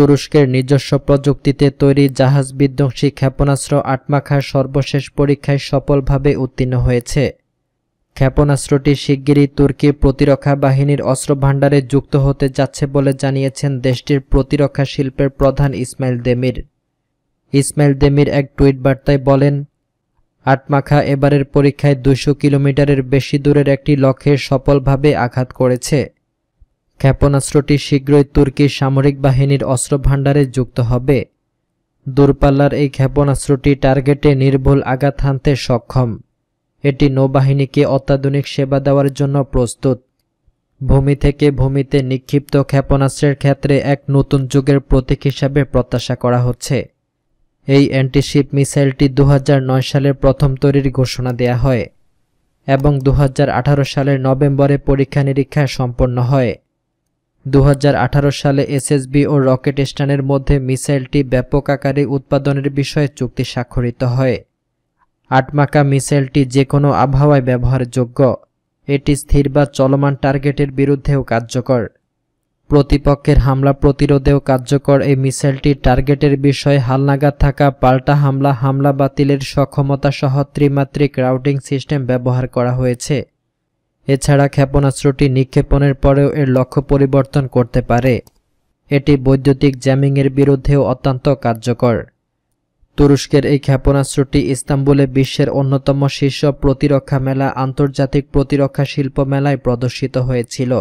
তুরস্কের নিজস্ব প্রযুক্তিতে তৈরি জাহাজ বিধ্বংসী ক্ষেপণাস্ত্র আটমাখার সর্বশেষ পরীক্ষায় সফলভাবে উত্তীর্ণ হয়েছে ক্ষেপণাস্ত্রটি শিগগিরই তুর্কি প্রতিরক্ষা বাহিনীর অস্ত্রভাণ্ডারে যুক্ত হতে যাচ্ছে বলে জানিয়েছেন দেশটির প্রতিরক্ষা শিল্পের প্রধান ইসমাইল দেমির ইসমাইল দেমির এক টুইট বার্তায় বলেন আটমাখা এবারের পরীক্ষায় দুশো কিলোমিটারের বেশি দূরের একটি লক্ষ্যে সফলভাবে আঘাত করেছে ক্ষেপণাস্ত্রটি শীঘ্রই তুর্কি সামরিক বাহিনীর অস্ত্রভাণ্ডারে যুক্ত হবে দূরপাল্লার এই ক্ষেপণাস্ত্রটি টার্গেটে নির্ভুল আঘাত হানতে সক্ষম এটি নৌবাহিনীকে অত্যাধুনিক সেবা দেওয়ার জন্য প্রস্তুত ভূমি থেকে ভূমিতে নিক্ষিপ্ত ক্ষেপণাস্ত্রের ক্ষেত্রে এক নতুন যুগের প্রতীক হিসাবে প্রত্যাশা করা হচ্ছে এই অ্যান্টিশিপ মিসাইলটি দু সালের প্রথম তৈরির ঘোষণা দেয়া হয় এবং দু সালের নভেম্বরে পরীক্ষা নিরীক্ষা সম্পন্ন হয় দু সালে এসএসবি ও রকেট স্টানের মধ্যে মিসাইলটি ব্যাপক আকারে উৎপাদনের বিষয়ে চুক্তি স্বাক্ষরিত হয় আটমাকা মিসাইলটি যে কোনো আবহাওয়ায় ব্যবহারযোগ্য এটি স্থির বা চলমান টার্গেটের বিরুদ্ধেও কার্যকর প্রতিপক্ষের হামলা প্রতিরোধেও কার্যকর এই মিসাইলটি টার্গেটের বিষয়ে হালনাগাদ থাকা পাল্টা হামলা হামলা বাতিলের সক্ষমতা সহ ত্রিমাত্রিক রাউটিং সিস্টেম ব্যবহার করা হয়েছে এছাড়া ক্ষেপণাস্ত্রটি নিক্ষেপণের পরেও এর লক্ষ্য পরিবর্তন করতে পারে এটি বৈদ্যুতিক জ্যামিংয়ের বিরুদ্ধেও অত্যন্ত কার্যকর তুরস্কের এই ক্ষেপণাস্ত্রটি ইস্তাম্বুলে বিশ্বের অন্যতম শীর্ষ প্রতিরক্ষা মেলা আন্তর্জাতিক প্রতিরক্ষা শিল্প মেলায় প্রদর্শিত হয়েছিল